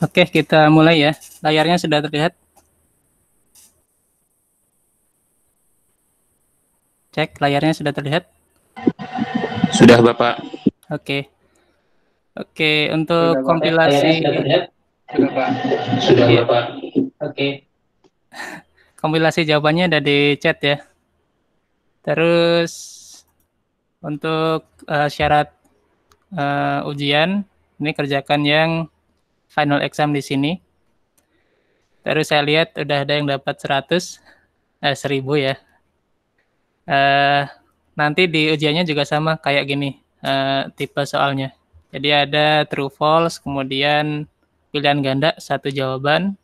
Oke, kita mulai ya. Layarnya sudah terlihat. Cek, layarnya sudah terlihat. Sudah, Bapak. Oke. Oke, untuk sudah, kompilasi sudah, Bapak. Sudah, iya. Bapak. Oke. Kompilasi jawabannya ada di chat ya. Terus untuk uh, syarat uh, ujian ini kerjakan yang final exam di sini. Terus saya lihat udah ada yang dapat 100, eh, 1000 ya. Eh, nanti di ujiannya juga sama kayak gini eh, tipe soalnya. Jadi ada true false, kemudian pilihan ganda satu jawaban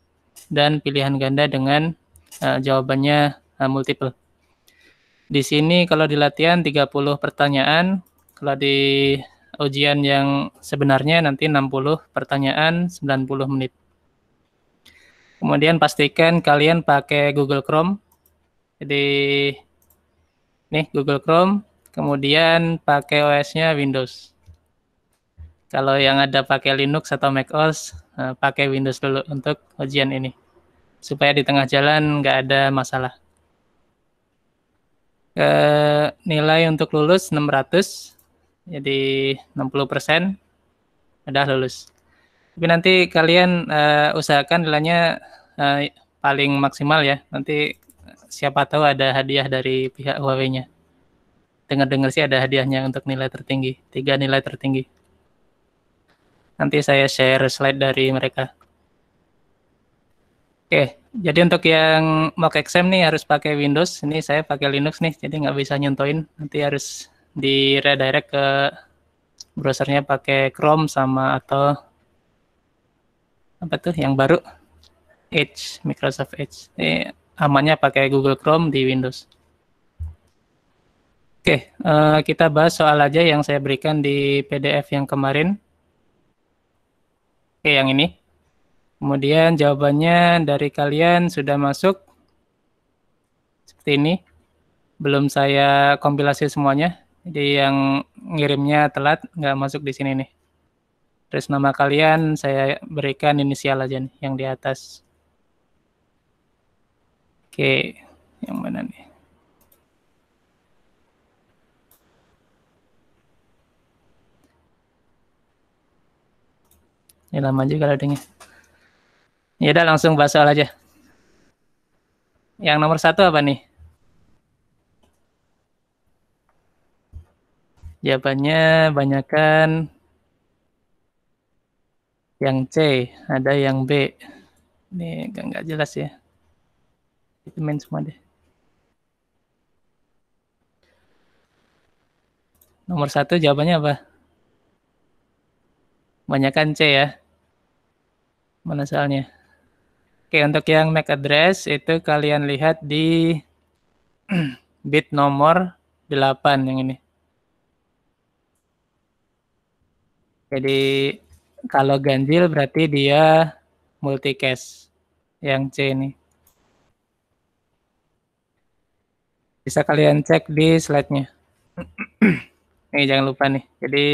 dan pilihan ganda dengan eh, jawabannya eh, multiple. Di sini kalau di latihan 30 pertanyaan, kalau di ujian yang sebenarnya nanti 60 pertanyaan 90 menit. Kemudian pastikan kalian pakai Google Chrome. Jadi nih Google Chrome, kemudian pakai OS-nya Windows. Kalau yang ada pakai Linux atau Mac OS, eh, pakai Windows dulu untuk ujian ini. Supaya di tengah jalan nggak ada masalah. Ke eh, nilai untuk lulus 600, jadi 60 persen udah lulus. Tapi nanti kalian uh, usahakan nilainya uh, paling maksimal ya. Nanti siapa tahu ada hadiah dari pihak Huawei-nya. Dengar-dengar sih ada hadiahnya untuk nilai tertinggi, tiga nilai tertinggi. Nanti saya share slide dari mereka. Oke, jadi untuk yang mock exam nih harus pakai Windows. Ini saya pakai Linux nih, jadi nggak bisa nyontoin. Nanti harus di redirect ke browsernya pakai Chrome sama atau apa tuh yang baru Edge Microsoft Edge ini amannya pakai Google Chrome di Windows Oke uh, kita bahas soal aja yang saya berikan di PDF yang kemarin Oke yang ini kemudian jawabannya dari kalian sudah masuk seperti ini belum saya kompilasi semuanya jadi yang ngirimnya telat nggak masuk di sini nih. Terus nama kalian saya berikan inisial aja nih, yang di atas. Oke, yang mana nih? Ini lama juga loadingnya. Ya udah langsung bahas soal aja. Yang nomor satu apa nih? Jawabannya banyakkan yang C, ada yang B. Ini agak nggak jelas ya. Itu main semua deh. Nomor satu jawabannya apa? Banyakkan C ya. Mana soalnya? Oke, untuk yang MAC address itu kalian lihat di bit nomor 8 yang ini. Jadi kalau ganjil berarti dia multicast yang C ini. Bisa kalian cek di slide-nya. nih jangan lupa nih. Jadi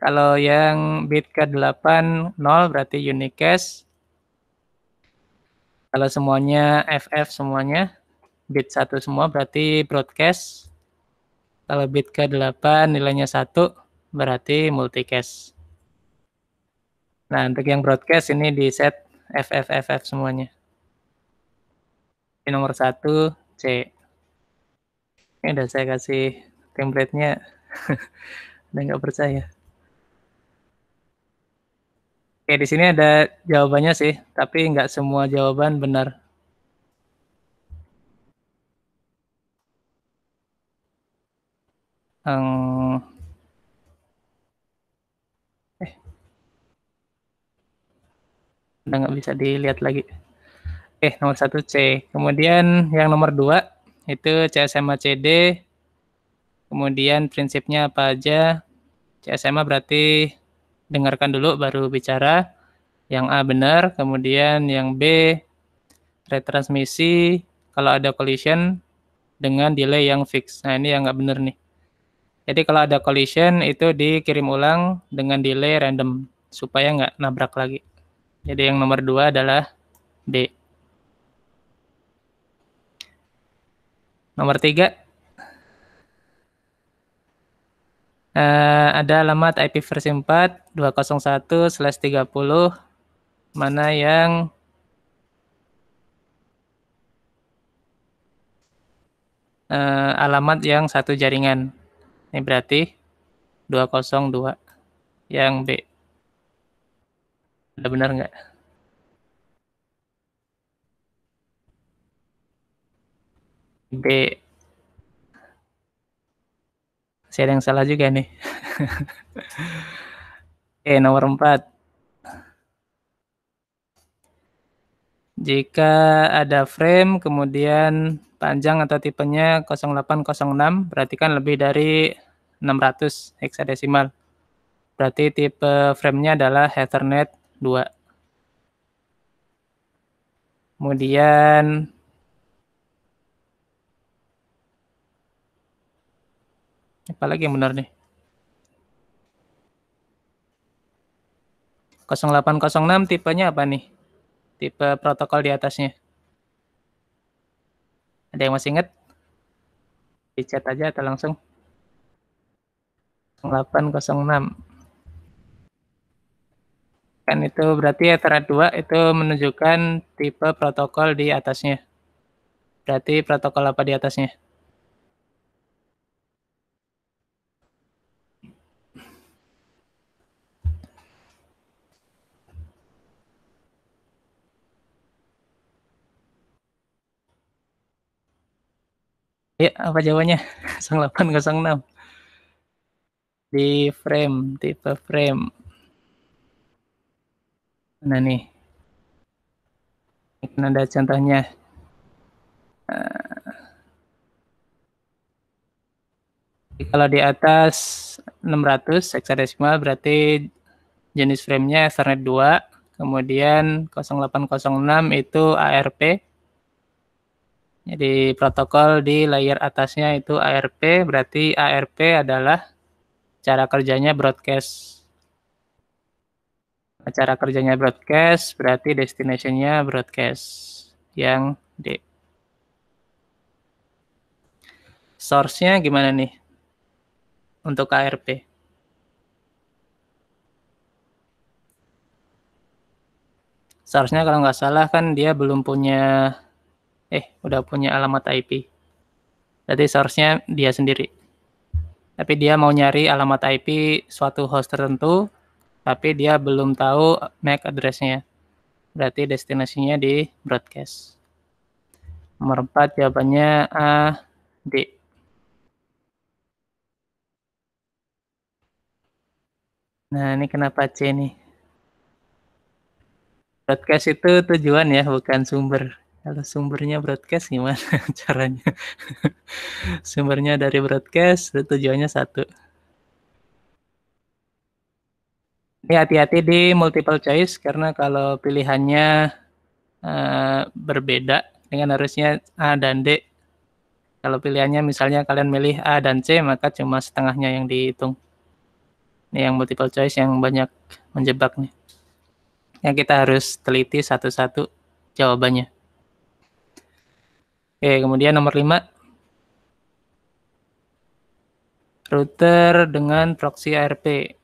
kalau yang bit ke-8 0 berarti unicast. Kalau semuanya FF semuanya bit 1 semua berarti broadcast. Kalau bit ke-8 nilainya 1 berarti multicast. Nah, untuk yang broadcast ini di set FFFF semuanya. Di nomor satu C. Ini udah saya kasih template-nya. udah nggak percaya. Oke, di sini ada jawabannya sih, tapi nggak semua jawaban benar. Hmm, udah nggak bisa dilihat lagi. Eh nomor satu C. Kemudian yang nomor dua itu CSMA CD. Kemudian prinsipnya apa aja? CSMA berarti dengarkan dulu baru bicara. Yang A benar, kemudian yang B retransmisi kalau ada collision dengan delay yang fix. Nah, ini yang nggak benar nih. Jadi kalau ada collision itu dikirim ulang dengan delay random supaya nggak nabrak lagi. Jadi yang nomor dua adalah D. Nomor tiga uh, ada alamat IP versi 4 201 slash 30 mana yang uh, alamat yang satu jaringan. Ini berarti 202 yang B. Oke. Udah benar nggak? B. Saya ada yang salah juga nih. Oke, nomor 4. Jika ada frame kemudian panjang atau tipenya 0806, berarti kan lebih dari 600 heksadesimal. Berarti tipe framenya adalah Ethernet dua. Kemudian apa lagi yang benar nih? 0806 tipenya apa nih? Tipe protokol di atasnya. Ada yang masih ingat? Di aja atau langsung? 0806. Kan itu berarti Ethernet ya, 2 itu menunjukkan tipe protokol di atasnya. Berarti protokol apa di atasnya? Ya, apa jawabannya? 0806. Di frame, tipe frame. Mana nih, ini ada contohnya. Jadi eh, kalau di atas 600 hexadecimal berarti jenis framenya Ethernet 2, kemudian 0806 itu ARP. Jadi protokol di layer atasnya itu ARP, berarti ARP adalah cara kerjanya broadcast acara kerjanya broadcast, berarti destinationnya broadcast yang D. Source-nya gimana nih untuk ARP? Source-nya kalau nggak salah kan dia belum punya, eh udah punya alamat IP. Jadi source-nya dia sendiri. Tapi dia mau nyari alamat IP suatu host tertentu, tapi dia belum tahu MAC address-nya. Berarti destinasinya di broadcast. Nomor 4 jawabannya A, D. Nah, ini kenapa C nih? Broadcast itu tujuan ya, bukan sumber. Kalau sumbernya broadcast gimana caranya? sumbernya dari broadcast, tujuannya satu. Ya, hati-hati di multiple choice karena kalau pilihannya uh, berbeda dengan harusnya A dan D. Kalau pilihannya misalnya kalian milih A dan C, maka cuma setengahnya yang dihitung. Ini yang multiple choice yang banyak menjebak nih. Yang kita harus teliti satu-satu jawabannya. Oke, kemudian nomor 5. Router dengan proxy ARP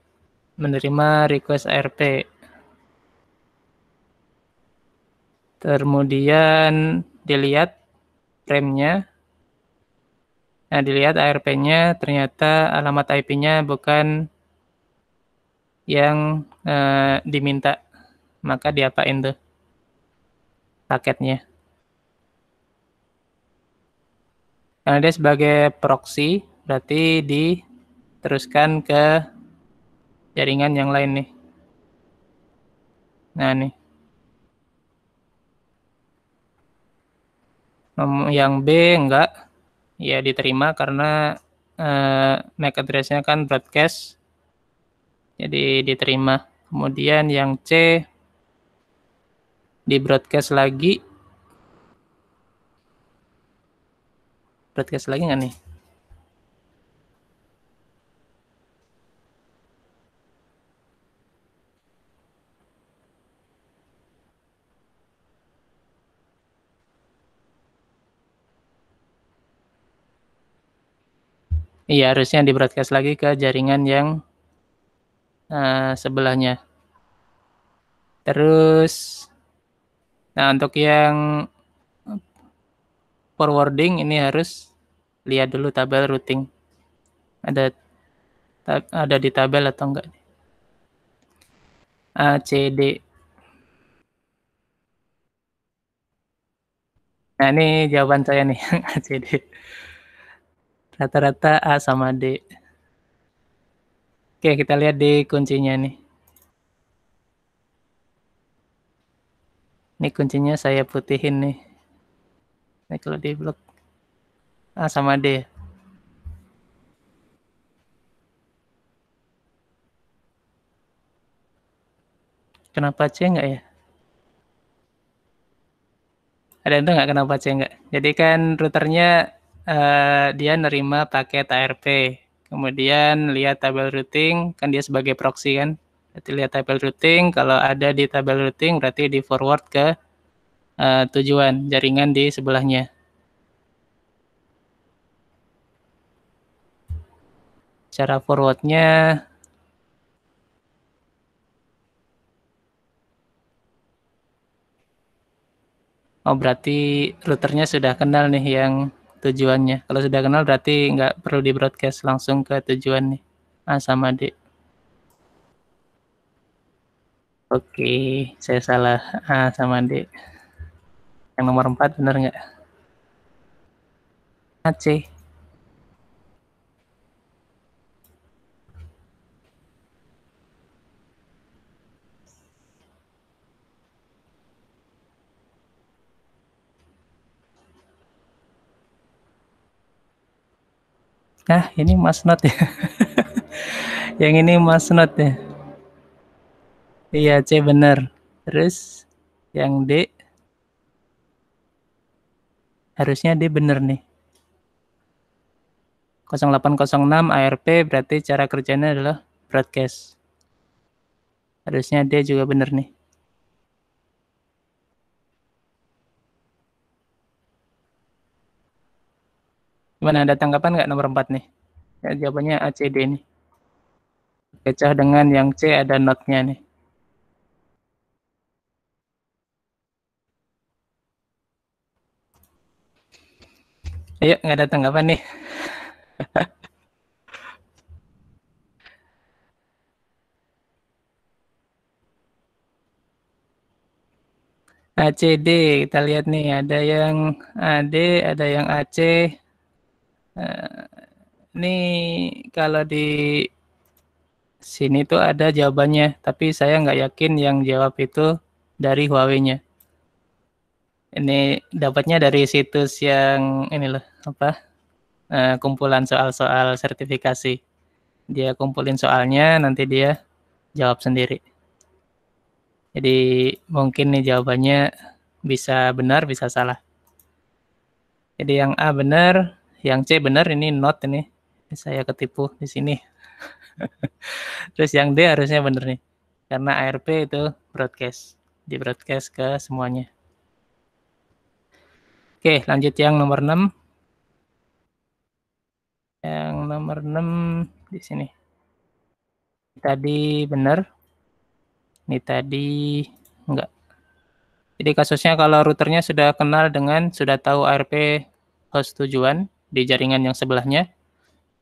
menerima request ARP. Kemudian dilihat frame-nya. Nah, dilihat ARP-nya ternyata alamat IP-nya bukan yang eh, diminta. Maka diapain tuh paketnya. Karena dia sebagai proxy, berarti diteruskan ke jaringan yang lain nih. Nah nih. Yang B enggak. Ya diterima karena eh, MAC address-nya kan broadcast. Jadi diterima. Kemudian yang C di broadcast lagi. Broadcast lagi enggak nih? Iya, harusnya di broadcast lagi ke jaringan yang uh, sebelahnya. Terus, nah untuk yang forwarding ini harus lihat dulu tabel routing. Ada tab, ada di tabel atau enggak? A, C, D. Nah, ini jawaban saya nih, A, C, D. Rata-rata A sama D. Oke, kita lihat di kuncinya nih. Ini kuncinya saya putihin nih. Ini kalau di blok A sama D Kenapa C enggak ya? Ada yang tahu nggak kenapa C enggak? Jadi kan routernya Eh, dia nerima paket ARP. Kemudian lihat tabel routing, kan dia sebagai proxy kan. Berarti lihat tabel routing, kalau ada di tabel routing berarti di forward ke uh, tujuan jaringan di sebelahnya. Cara forwardnya Oh berarti routernya sudah kenal nih yang tujuannya. Kalau sudah kenal berarti nggak perlu di broadcast langsung ke tujuan nih ah sama D. Oke, saya salah ah sama D. Yang nomor 4 benar nggak? Aceh. Nah, ini Mas Not ya. yang ini Mas Not ya. Iya, C benar. Terus yang D harusnya D benar nih. 0806 ARP berarti cara kerjanya adalah broadcast. Harusnya D juga benar nih. Gimana ada tanggapan nggak nomor 4 nih? Ya, jawabannya ACD nih. Pecah dengan yang C ada notnya nih. Ayo, nggak ada tanggapan nih. ACD kita lihat nih ada yang AD ada yang AC Eh, ini kalau di sini tuh ada jawabannya, tapi saya nggak yakin yang jawab itu dari Huawei-nya. Ini dapatnya dari situs yang ini loh, apa? Eh, kumpulan soal-soal sertifikasi. Dia kumpulin soalnya, nanti dia jawab sendiri. Jadi mungkin nih jawabannya bisa benar, bisa salah. Jadi yang A benar, yang C benar ini not ini. Saya ketipu di sini. Terus yang D harusnya benar nih. Karena ARP itu broadcast. Di broadcast ke semuanya. Oke, lanjut yang nomor 6. Yang nomor 6 di sini. Tadi benar. Ini tadi enggak. Jadi kasusnya kalau routernya sudah kenal dengan sudah tahu ARP host tujuan, di jaringan yang sebelahnya,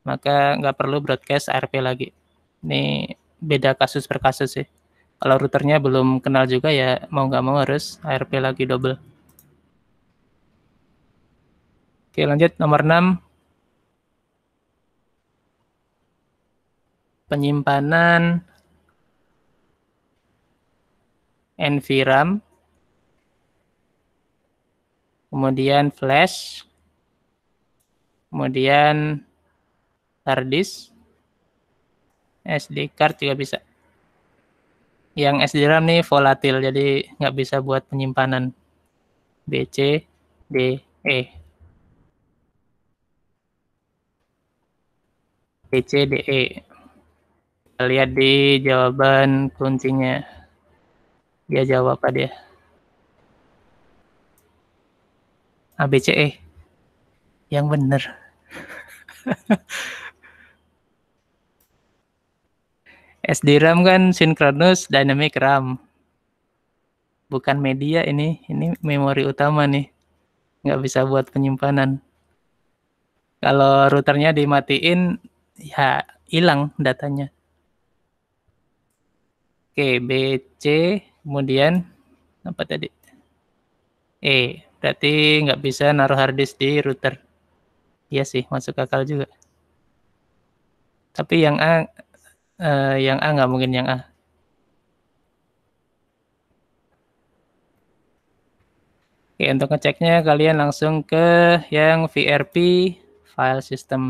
maka nggak perlu broadcast ARP lagi. Ini beda kasus per kasus sih. Kalau routernya belum kenal juga ya mau nggak mau harus ARP lagi double. Oke lanjut nomor 6. Penyimpanan NVRAM. Kemudian flash kemudian hard SD card juga bisa. Yang SD RAM nih volatil, jadi nggak bisa buat penyimpanan. BC D, E. BC D, E. lihat di jawaban kuncinya. Dia jawab apa dia? A, e. Yang benar. SD RAM kan synchronous dynamic RAM. Bukan media ini, ini memori utama nih. Nggak bisa buat penyimpanan. Kalau routernya dimatiin, ya hilang datanya. Oke, B, C, kemudian apa tadi? E, berarti nggak bisa naruh hard disk di router. Iya sih, masuk akal juga. Tapi yang A uh, yang A nggak mungkin yang A. Oke, untuk ngeceknya kalian langsung ke yang VRP file system.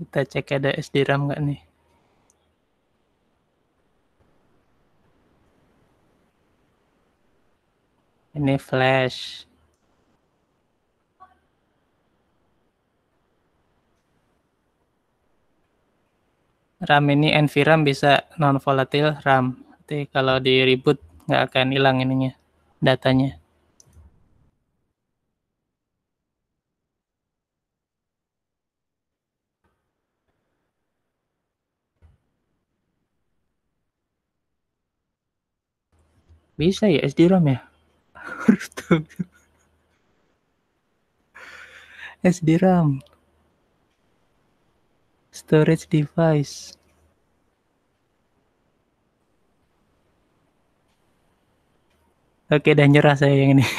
Kita cek ada SD RAM nggak nih. Ini flash. RAM ini NVRAM bisa non volatile RAM. Jadi kalau di reboot nggak akan hilang ininya datanya. Bisa ya sd RAM ya? harus tahu SD RAM storage device Oke, dah nyerah saya yang ini.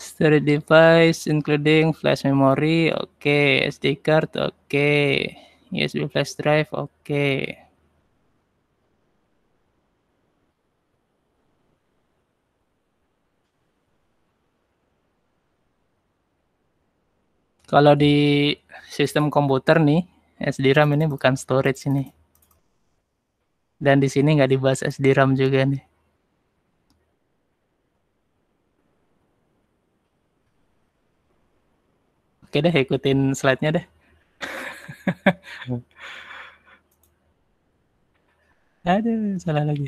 Storage device including flash memory, oke, okay. SD card, oke, okay. USB flash drive, oke. Okay. Kalau di sistem komputer nih, SDRAM ini bukan storage ini. Dan di sini nggak dibahas SDRAM juga nih. Oke deh, ikutin slide-nya deh. Aduh, salah lagi.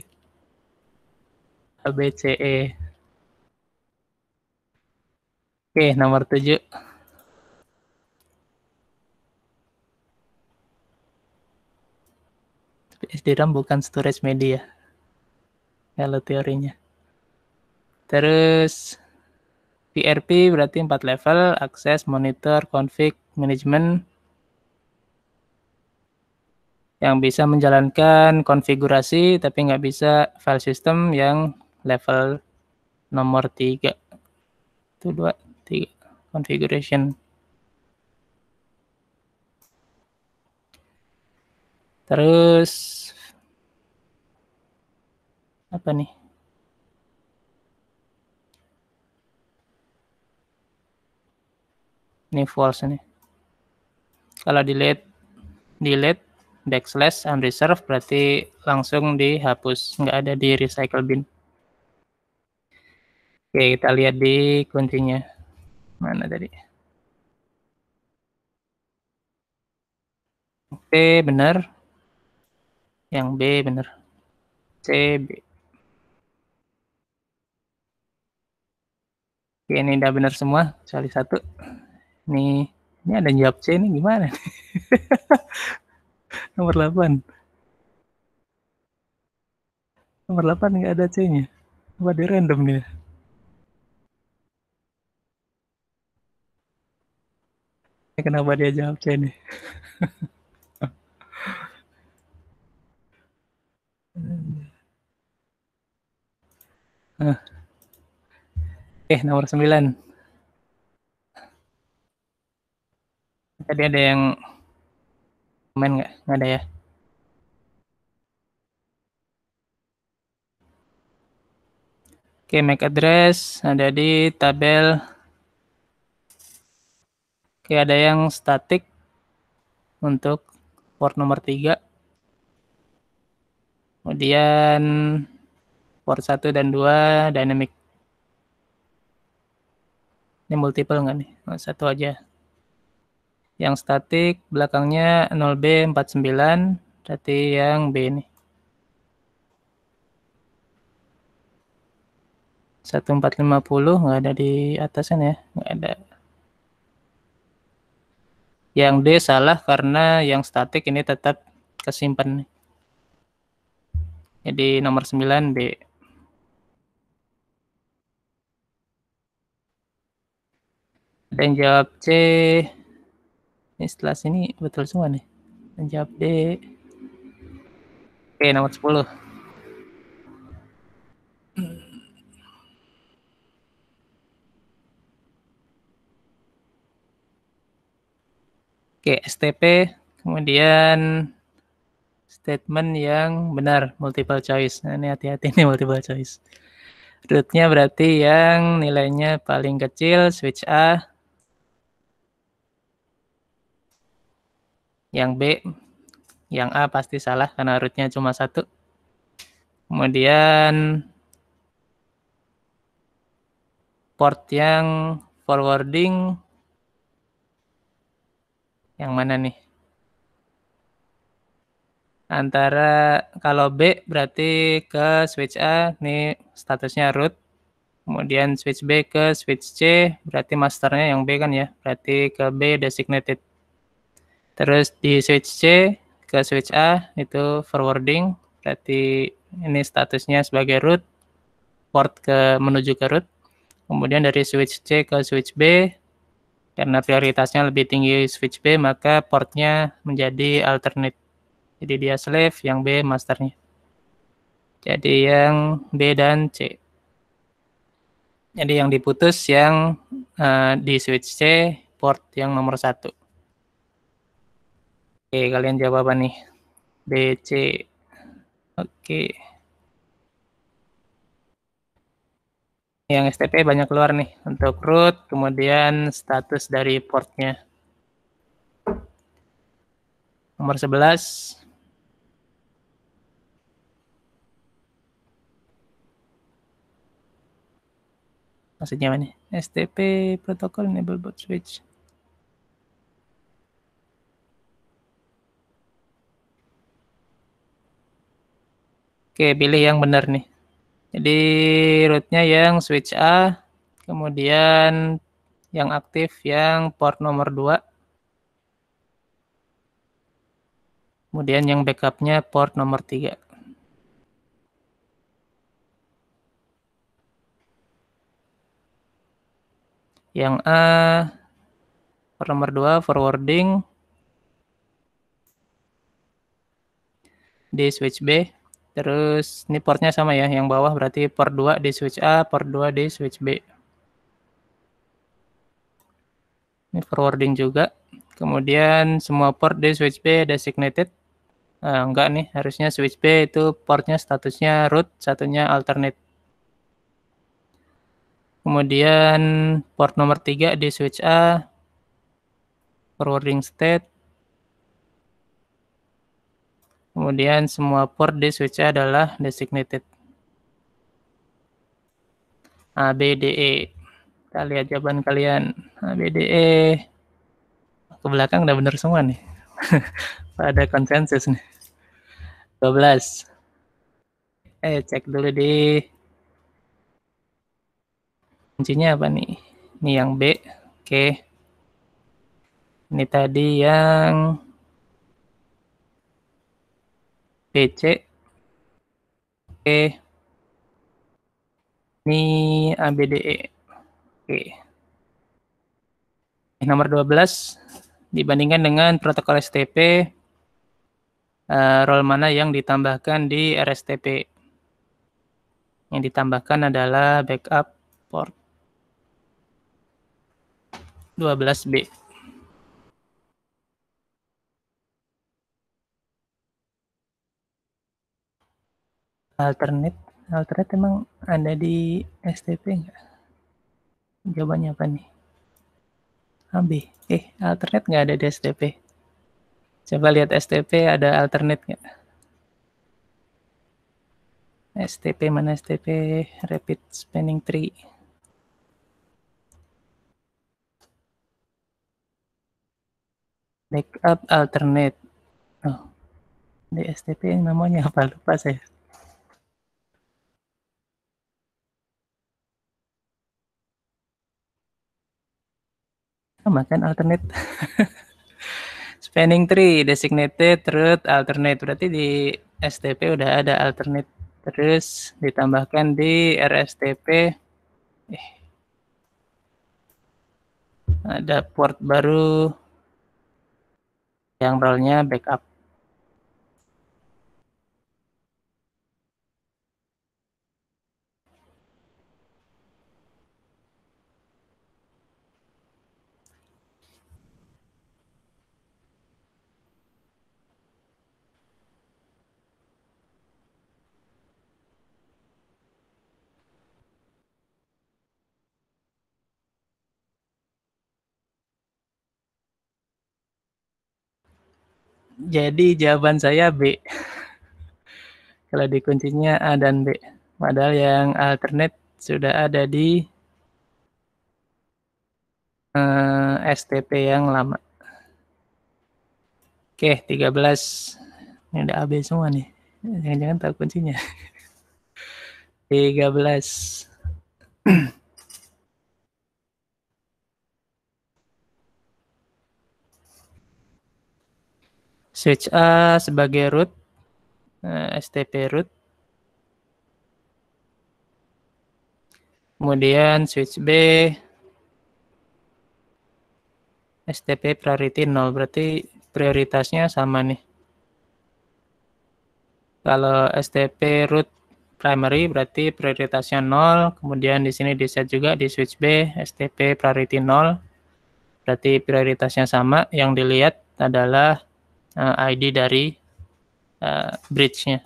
ABCE. Oke, nomor tujuh. SDRAM bukan storage media. Kalau teorinya. Terus PRP berarti empat level, akses, monitor, config, management. Yang bisa menjalankan konfigurasi tapi nggak bisa file system yang level nomor tiga, Itu dua tiga Configuration. Terus apa nih? Ini false nih. Kalau delete delete backslash unreserved berarti langsung dihapus, nggak ada di recycle bin. Oke, kita lihat di kuncinya. Mana tadi? Oke, benar. Yang B benar. C, B. Oke, ini udah benar semua, kecuali satu. Nih, ini ada jawab C ini gimana? Nomor 8. Nomor 8 nggak ada C-nya. Apa di random dia? Kenapa dia jawab C ini? ah. Oke, eh, okay, nomor 9. Tadi ada yang komen nggak? Nggak ada ya? Oke, okay, MAC address ada di tabel. Oke, okay, ada yang static untuk port nomor 3. Kemudian port 1 dan 2 dynamic. Ini multiple nggak nih? Oh, satu aja. Yang statik belakangnya 0B49 berarti yang B ini. 1450 nggak ada di atasnya ya, nggak ada. Yang D salah karena yang statik ini tetap kesimpan. Jadi nomor 9 B. Dan jawab C. Ini setelah sini betul semua nih. Yang jawab D. Oke, nomor 10. Oke, STP, kemudian statement yang benar, multiple choice. Nah, ini hati-hati nih multiple choice. Rootnya berarti yang nilainya paling kecil, switch A, yang B, yang A pasti salah karena rootnya cuma satu. Kemudian port yang forwarding yang mana nih? Antara kalau B berarti ke switch A, nih statusnya root. Kemudian switch B ke switch C, berarti masternya yang B kan ya, berarti ke B designated. Terus di switch C ke switch A itu forwarding, berarti ini statusnya sebagai root, port ke menuju ke root. Kemudian dari switch C ke switch B, karena prioritasnya lebih tinggi switch B, maka portnya menjadi alternate. Jadi dia slave, yang B masternya. Jadi yang B dan C. Jadi yang diputus yang uh, di switch C, port yang nomor satu. Oke, kalian jawab apa nih? B, C. Oke. Yang STP banyak keluar nih untuk root, kemudian status dari portnya. Nomor 11. Maksudnya nih STP protokol enable bot switch. Oke, pilih yang benar nih. Jadi rootnya yang switch A, kemudian yang aktif yang port nomor 2. Kemudian yang backupnya port nomor 3. Yang A, port nomor 2, forwarding. Di switch B. Terus ini portnya sama ya, yang bawah berarti port 2 di switch A, port 2 di switch B. Ini forwarding juga. Kemudian semua port di switch B designated. Uh, enggak nih, harusnya switch B itu portnya statusnya root, satunya alternate. Kemudian port nomor 3 di switch A, forwarding state. Kemudian semua port di switch adalah designated. ABDE. Kita lihat jawaban kalian. ABDE. Ke belakang udah bener semua nih. Pada konsensus nih. 12. Eh, cek dulu di kuncinya apa nih? Ini yang B. Oke. Ini tadi yang PC e. oke ini ABDE oke nomor 12 dibandingkan dengan protokol STP uh, eh, role mana yang ditambahkan di RSTP yang ditambahkan adalah backup port 12B alternate alternate emang ada di STP enggak jawabannya apa nih AB eh alternate nggak ada di STP coba lihat STP ada alternate nggak STP mana STP rapid spanning tree backup alternate oh di STP namanya apa lupa saya sama kan alternate spanning tree designated root alternate berarti di STP udah ada alternate terus ditambahkan di RSTP eh, ada port baru yang role-nya backup Jadi jawaban saya B. Kalau dikuncinya A dan B. Padahal yang alternate sudah ada di uh, eh, STP yang lama. Oke, 13. Ini udah AB semua nih. Jangan-jangan tahu kuncinya. 13. switch A sebagai root uh, eh, STP root kemudian switch B STP priority 0 berarti prioritasnya sama nih kalau STP root primary berarti prioritasnya 0 kemudian di sini di set juga di switch B STP priority 0 berarti prioritasnya sama yang dilihat adalah uh, eh, ID dari uh, bridge-nya,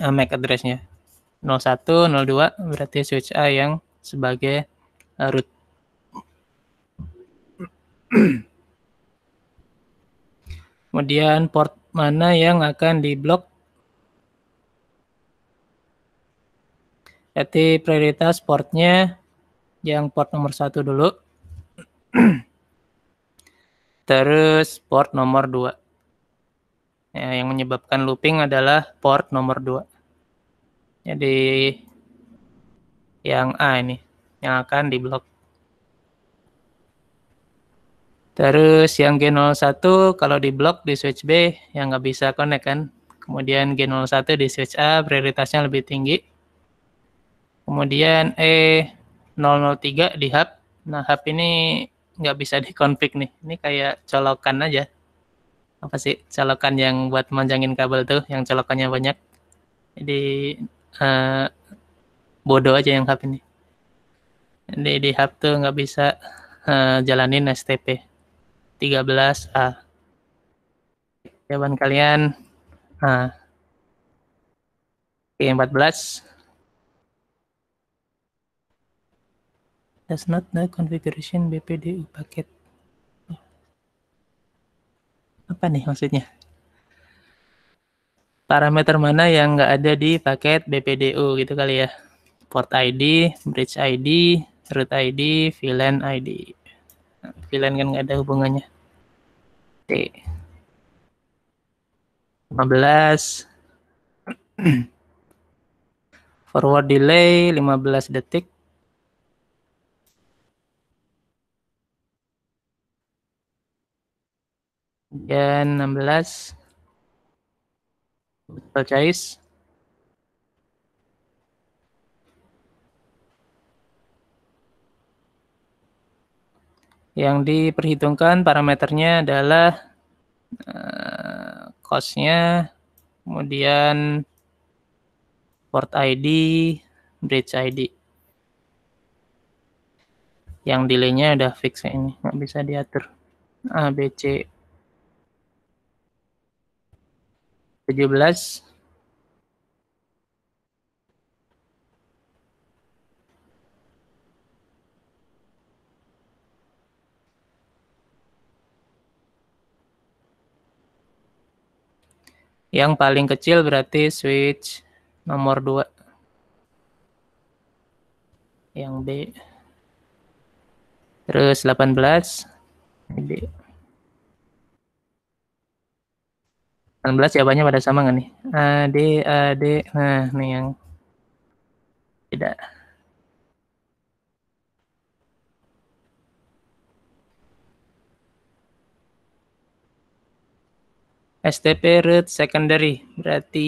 uh, eh, MAC address-nya. 01, berarti switch A yang sebagai uh, root. Kemudian port mana yang akan diblok? Jadi prioritas portnya yang port nomor satu dulu. Terus port nomor 2. Ya, yang menyebabkan looping adalah port nomor 2. Jadi yang A ini yang akan diblok. Terus yang G01 kalau diblok di switch B yang nggak bisa connect kan. Kemudian G01 di switch A prioritasnya lebih tinggi. Kemudian E003 di hub. Nah hub ini nggak bisa dikonfig nih. Ini kayak colokan aja. Apa sih colokan yang buat manjangin kabel tuh, yang colokannya banyak. Jadi uh, bodoh aja yang hub ini. Jadi di hub tuh nggak bisa uh, jalanin STP 13A. Jawaban kalian uh, Oke, 14 does not the configuration BPDU paket Apa nih maksudnya? Parameter mana yang nggak ada di paket BPDU gitu kali ya? Port ID, bridge ID, root ID, VLAN ID. Nah, VLAN kan nggak ada hubungannya. Oke. 15. Forward delay 15 detik. Kemudian 16 Total Chais. Yang diperhitungkan parameternya adalah uh, cost-nya, kemudian port ID, bridge ID. Yang delay-nya udah fix ya ini, nggak bisa diatur. ABC B, 17 Yang paling kecil berarti switch nomor 2. Yang B. Terus 18. B. 18 jawabannya ya, pada sama nggak nih? A, eh, D, A, e, D. Nah, ini yang tidak. STP root secondary berarti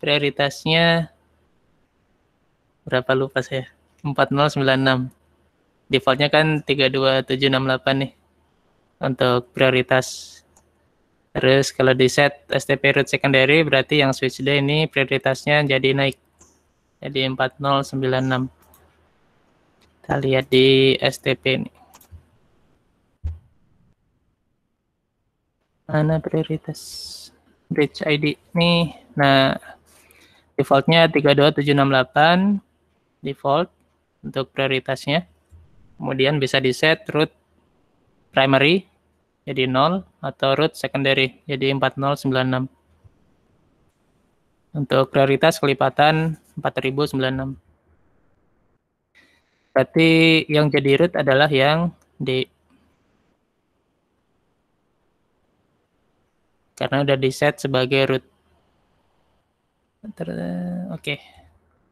prioritasnya berapa lupa saya 4096 defaultnya kan 32768 nih untuk prioritas Terus kalau di set STP root secondary berarti yang switch day ini prioritasnya jadi naik. Jadi 4096. Kita lihat di STP ini. Mana prioritas? Bridge ID nih. Nah, defaultnya 32768 default untuk prioritasnya. Kemudian bisa di set root primary jadi 0 atau root secondary jadi 4096. Untuk prioritas kelipatan 4096. Berarti yang jadi root adalah yang di Karena udah di set sebagai root. Oke. Okay.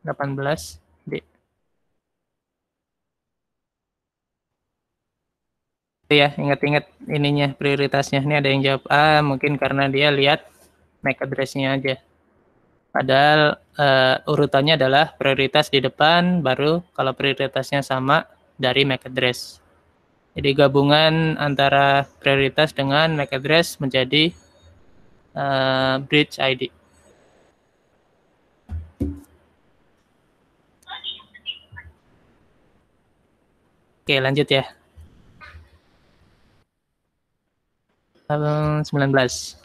18. Gitu ya ingat-ingat ininya prioritasnya ini ada yang jawab A ah, mungkin karena dia lihat MAC address-nya aja padahal uh, urutannya adalah prioritas di depan baru kalau prioritasnya sama dari MAC address jadi gabungan antara prioritas dengan MAC address menjadi uh, bridge ID Oke lanjut ya tahun 19.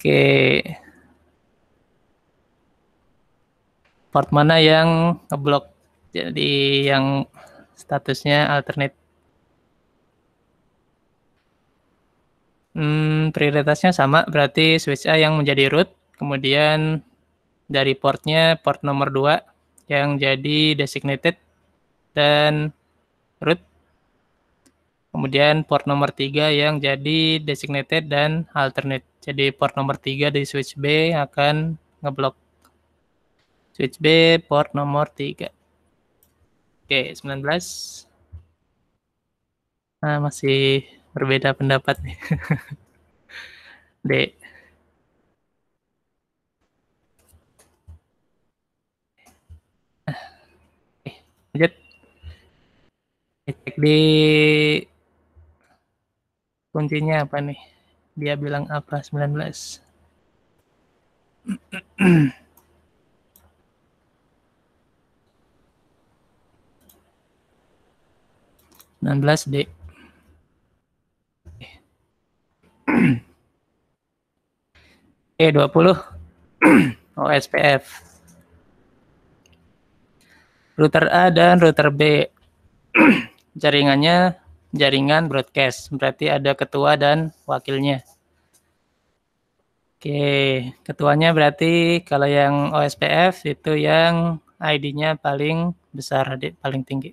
Oke. Part mana yang ngeblok? Jadi yang statusnya alternate. Hmm, prioritasnya sama, berarti switch A yang menjadi root, kemudian dari portnya port nomor 2 yang jadi designated dan root. Kemudian port nomor 3 yang jadi designated dan alternate. Jadi port nomor 3 di switch B akan ngeblok switch B port nomor 3. Oke, 19. Nah, masih berbeda pendapat nih. D. Cek di kuncinya apa nih? Dia bilang apa? 19. Sembilan belas D. E eh, dua puluh OSPF. Oh, router A dan router B jaringannya jaringan broadcast, berarti ada ketua dan wakilnya. Oke, ketuanya berarti kalau yang OSPF itu yang ID-nya paling besar, paling tinggi.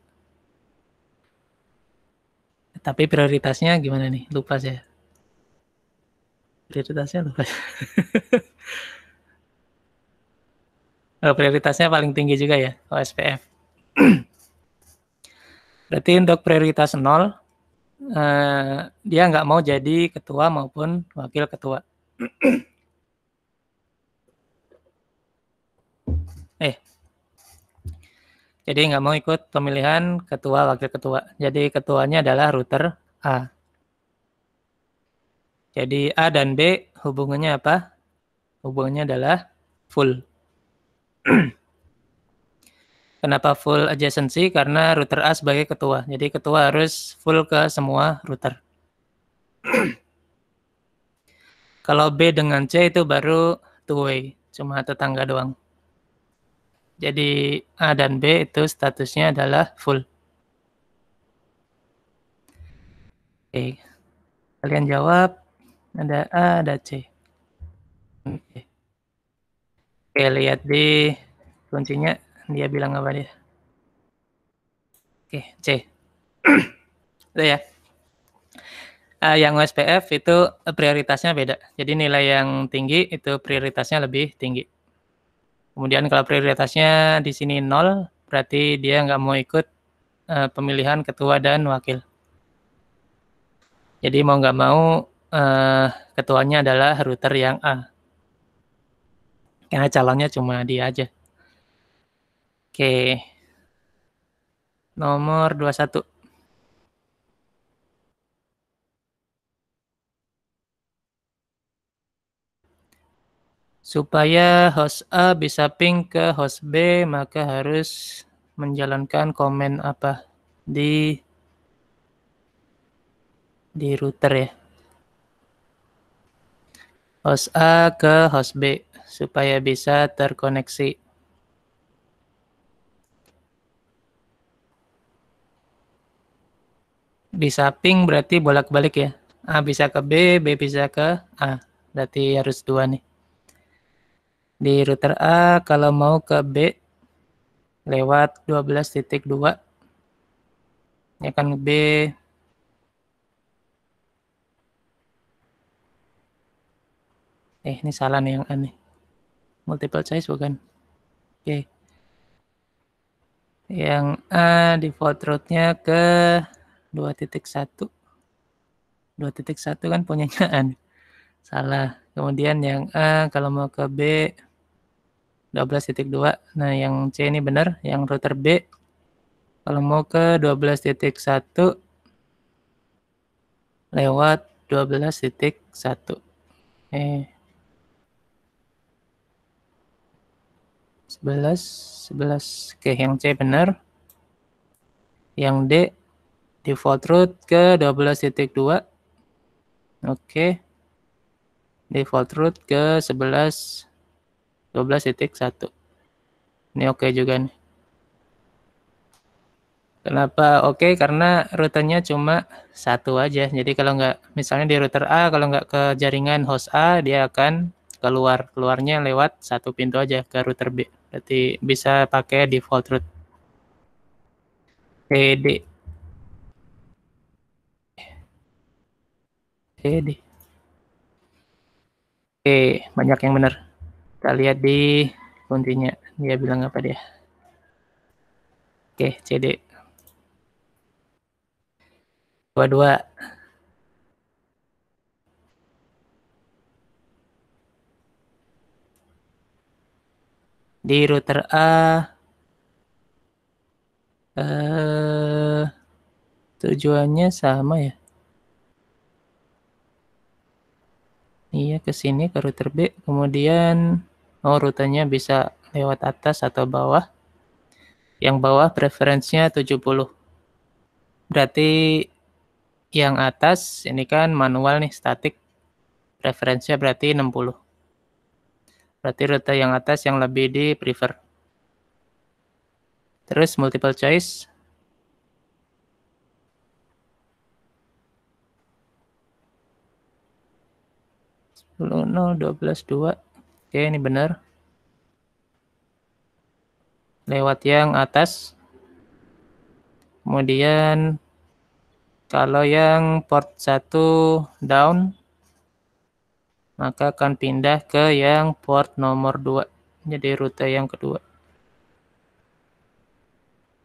Tapi prioritasnya gimana nih? Lupa saya. Prioritasnya lupa. oh, prioritasnya paling tinggi juga ya, OSPF. Berarti untuk prioritas nol, uh, dia nggak mau jadi ketua maupun wakil ketua. eh, jadi nggak mau ikut pemilihan ketua wakil ketua. Jadi ketuanya adalah router A. Jadi A dan B hubungannya apa? Hubungannya adalah full. Kenapa full adjacency? Karena router A sebagai ketua. Jadi ketua harus full ke semua router. Kalau B dengan C itu baru two-way, cuma tetangga doang. Jadi A dan B itu statusnya adalah full. Oke, kalian jawab. Ada A, ada C. Oke, Oke lihat di kuncinya dia bilang apa dia oke C ya. Eh, itu ya uh, eh, yang SPF itu prioritasnya beda jadi nilai yang tinggi itu prioritasnya lebih tinggi kemudian kalau prioritasnya di sini nol berarti dia nggak mau ikut uh, pemilihan ketua dan wakil jadi mau nggak mau uh, ketuanya adalah router yang A karena calonnya cuma dia aja Oke. Nomor 21. Supaya host A bisa ping ke host B, maka harus menjalankan komen apa di di router ya. Host A ke host B supaya bisa terkoneksi. Bisa ping berarti bolak-balik ya. A bisa ke B, B bisa ke A. Berarti harus dua nih. Di router A kalau mau ke B lewat 12.2 ini akan B eh ini salah nih yang aneh multiple choice bukan oke okay. yang A default route-nya ke 2.1 2.1 kan punyanya An. Salah. Kemudian yang A kalau mau ke B 12.2. Nah, yang C ini benar, yang router B. Kalau mau ke 12.1 lewat 12.1. Eh 11 11. Oke, yang C benar. Yang D default root ke 12.2. Oke. Okay. Default root ke 11 12.1. Ini oke okay juga nih. Kenapa oke? Okay, karena rutenya cuma satu aja. Jadi kalau nggak, misalnya di router A, kalau nggak ke jaringan host A, dia akan keluar. Keluarnya lewat satu pintu aja ke router B. Berarti bisa pakai default root. PD. CD. Oke, banyak yang benar. Kita lihat di kuncinya. Dia bilang apa dia? Oke, CD. Dua-dua. Di router A, eh, tujuannya sama ya? Iya, ke sini ke router B. Kemudian oh rutenya bisa lewat atas atau bawah. Yang bawah preferensinya 70. Berarti yang atas ini kan manual nih statik. Preferensinya berarti 60. Berarti rute yang atas yang lebih di prefer. Terus multiple choice 0, 12, 2. Oke, ini benar. Lewat yang atas. Kemudian kalau yang port 1 down, maka akan pindah ke yang port nomor 2. Jadi rute yang kedua.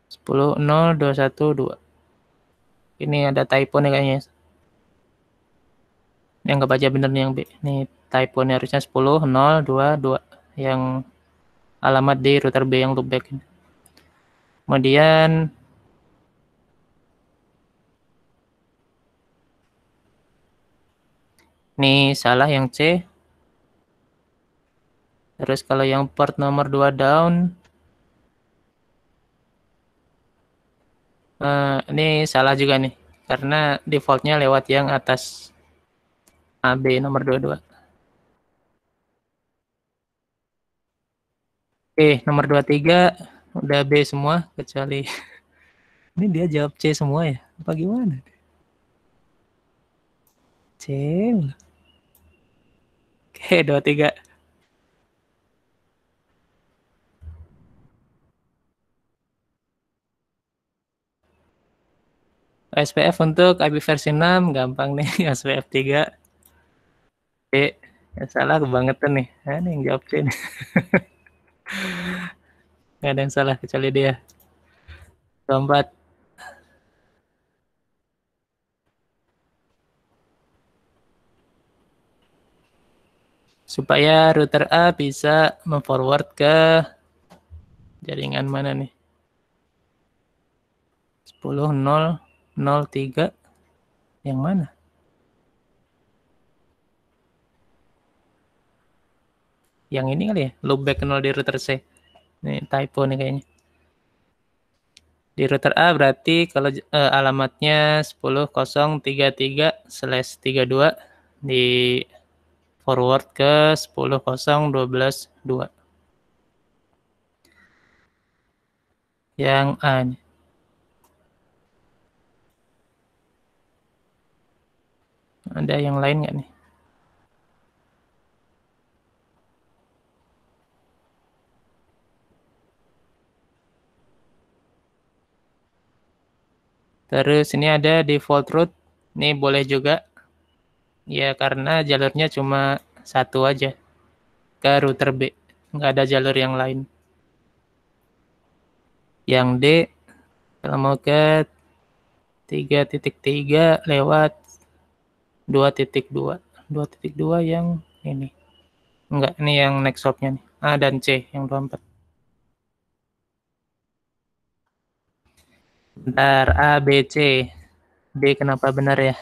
10, 0, 1, 2. Ini ada typo nih kayaknya yang nggak baca bener nih yang B. Ini typo nih harusnya 10 0 2 2 yang alamat di router B yang loopback. Kemudian ini salah yang C. Terus kalau yang port nomor 2 down uh, ini salah juga nih karena defaultnya lewat yang atas AB nomor 22. Oke, nomor 23 udah B semua kecuali ini dia jawab C semua ya. Apa gimana? C. Oke, 23. SPF untuk IP versi 6 gampang nih SPF 3 C ya salah kebangetan nih nah, ini yang jawab C nih nggak ada yang salah kecuali dia keempat supaya router A bisa memforward ke jaringan mana nih 10 0 0 3 yang mana yang ini kali ya loopback nol di router C nih typo nih kayaknya di router A berarti kalau uh, alamatnya 10033 slash 32 di forward ke 1001222 yang A nih. ada yang lain nggak nih Terus ini ada default route. Ini boleh juga. Ya karena jalurnya cuma satu aja ke router B. Nggak ada jalur yang lain. Yang D kalau mau ke 3.3 lewat 2.2. 2.2 yang ini. Enggak, ini yang next shopnya nih. A dan C yang 24. Bentar, A, B, C. D kenapa benar ya?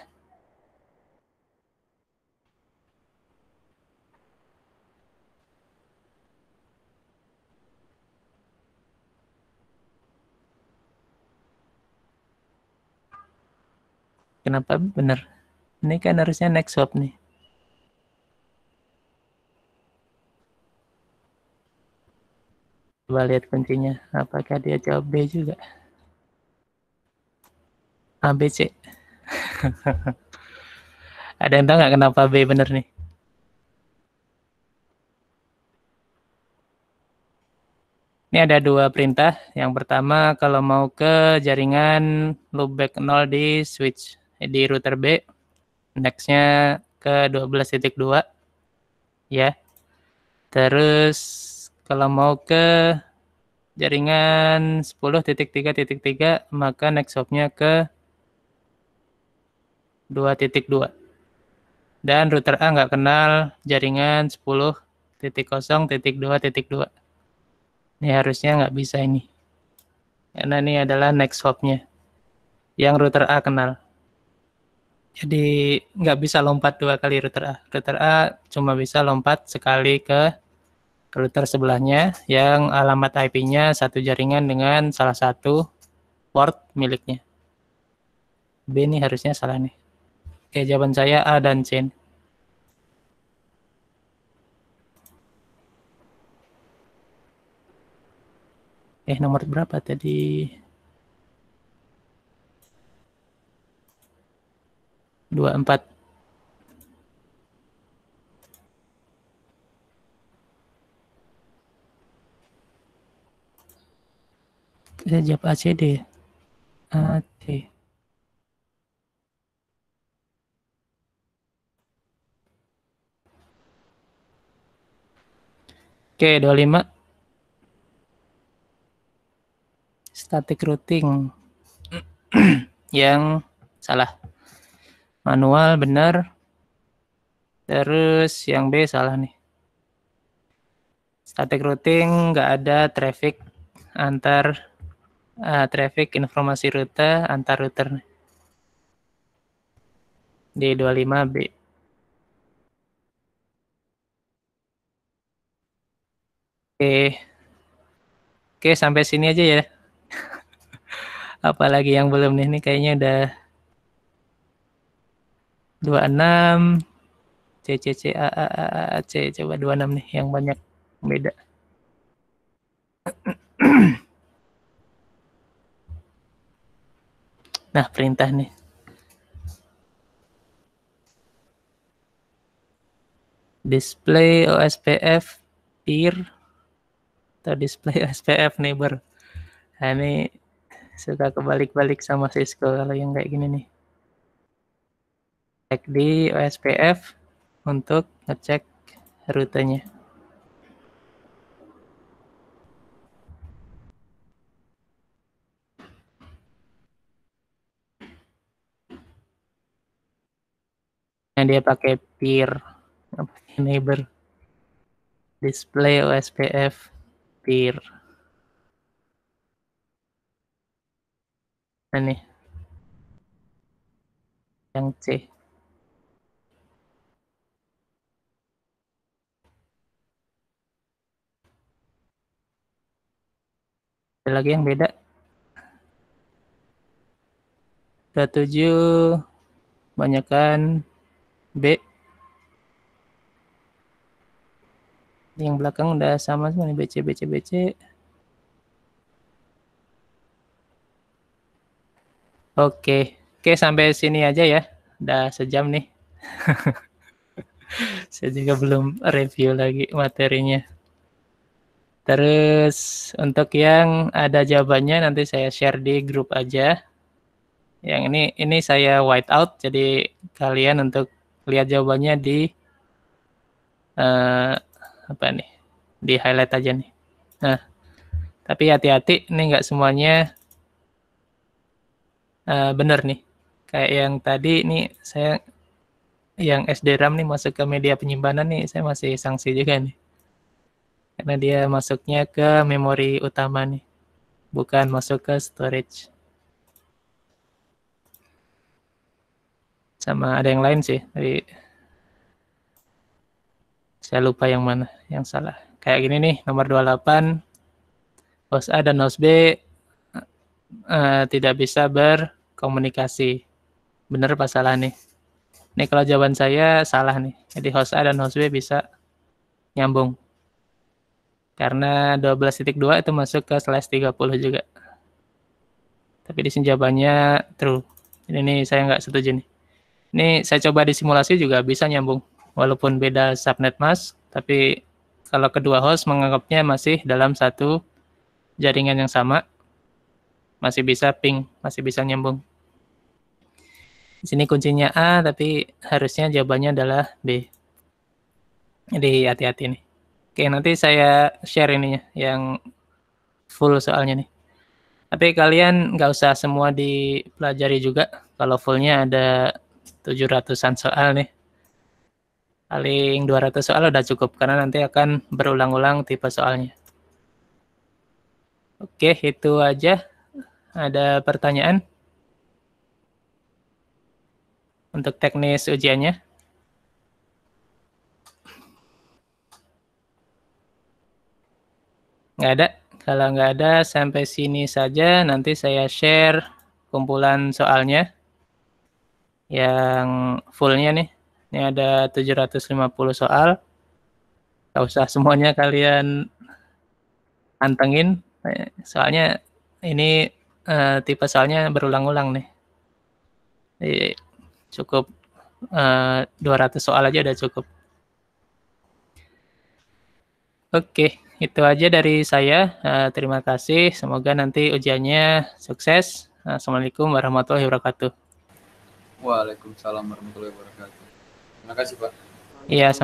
Kenapa benar? Ini kan harusnya next swap nih. Coba lihat kuncinya. Apakah dia jawab B juga? ABC. Ada yang tahu nggak kenapa B bener nih? Ini ada dua perintah. Yang pertama kalau mau ke jaringan loopback 0 di switch eh, di router B. Nextnya ke 12.2. Ya. Terus kalau mau ke jaringan 10.3.3 maka next hopnya ke 2.2. Dan router A nggak kenal jaringan 10.0.2.2. Ini harusnya nggak bisa ini. Karena ini adalah next hop-nya. Yang router A kenal. Jadi nggak bisa lompat dua kali router A. Router A cuma bisa lompat sekali ke router sebelahnya yang alamat IP-nya satu jaringan dengan salah satu port miliknya. B ini harusnya salah nih. Oke, ya, jawaban saya A dan C. Eh, nomor berapa tadi? Dua empat. Saya jawab ACD. A, Oke, 25. Static routing. yang salah. Manual benar. Terus yang B salah nih. Static routing nggak ada traffic antar uh, traffic informasi rute antar router. D25B. Oke. Oke, sampai sini aja ya. Apalagi yang belum nih, ini kayaknya udah 26 C C C A A A A C coba 26 nih yang banyak beda. nah, perintah nih. Display OSPF peer atau display SPF neighbor nah, ini suka kebalik-balik sama Cisco kalau yang kayak gini nih cek di OSPF untuk ngecek rutenya Nah, dia pakai peer apa neighbor display OSPF petir. Nah, ini yang C. Ada lagi yang beda. ada tujuh banyakan B yang belakang udah sama sama nih BC BC BC oke oke sampai sini aja ya udah sejam nih saya juga belum review lagi materinya terus untuk yang ada jawabannya nanti saya share di grup aja yang ini ini saya white out jadi kalian untuk lihat jawabannya di uh, apa nih di highlight aja nih nah tapi hati-hati ini nggak semuanya uh, benar nih kayak yang tadi ini saya yang SDRAM nih masuk ke media penyimpanan nih saya masih sanksi juga nih karena dia masuknya ke memori utama nih bukan masuk ke storage sama ada yang lain sih tapi saya lupa yang mana yang salah. Kayak gini nih, nomor 28. Host A dan host B uh, tidak bisa berkomunikasi. Bener apa salah nih? ini kalau jawaban saya salah nih. Jadi host A dan host B bisa nyambung. Karena 12.2 itu masuk ke slash 30 juga. Tapi di sini jawabannya true. Ini nih saya nggak setuju nih. Ini saya coba di simulasi juga bisa nyambung walaupun beda subnet mask, tapi kalau kedua host menganggapnya masih dalam satu jaringan yang sama, masih bisa ping, masih bisa nyambung. Di sini kuncinya A, tapi harusnya jawabannya adalah B. Jadi hati-hati nih. Oke, nanti saya share ininya, yang full soalnya nih. Tapi kalian nggak usah semua dipelajari juga. Kalau fullnya ada 700-an soal nih paling 200 soal udah cukup karena nanti akan berulang-ulang tipe soalnya. Oke, itu aja. Ada pertanyaan? Untuk teknis ujiannya? Nggak ada? Kalau nggak ada, sampai sini saja. Nanti saya share kumpulan soalnya yang fullnya nih. Ini ada 750 soal. Gak usah semuanya kalian antengin. Soalnya ini uh, tipe soalnya berulang-ulang nih. Jadi cukup uh, eh, 200 soal aja udah cukup. Oke, itu aja dari saya. Eh, terima kasih. Semoga nanti ujiannya sukses. Assalamualaikum warahmatullahi wabarakatuh. Waalaikumsalam warahmatullahi wabarakatuh. Terima kasih Pak. Iya, sama.